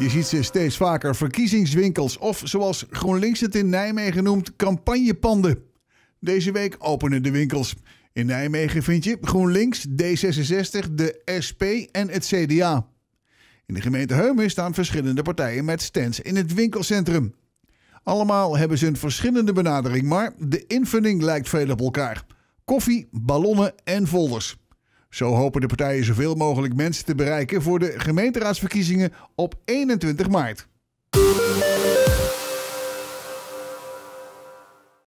Je ziet ze steeds vaker verkiezingswinkels of zoals GroenLinks het in Nijmegen noemt, campagnepanden. Deze week openen de winkels. In Nijmegen vind je GroenLinks, D66, de SP en het CDA. In de gemeente Heumen staan verschillende partijen met stands in het winkelcentrum. Allemaal hebben ze een verschillende benadering, maar de invulling lijkt veel op elkaar. Koffie, ballonnen en folders. Zo hopen de partijen zoveel mogelijk mensen te bereiken voor de gemeenteraadsverkiezingen op 21 maart.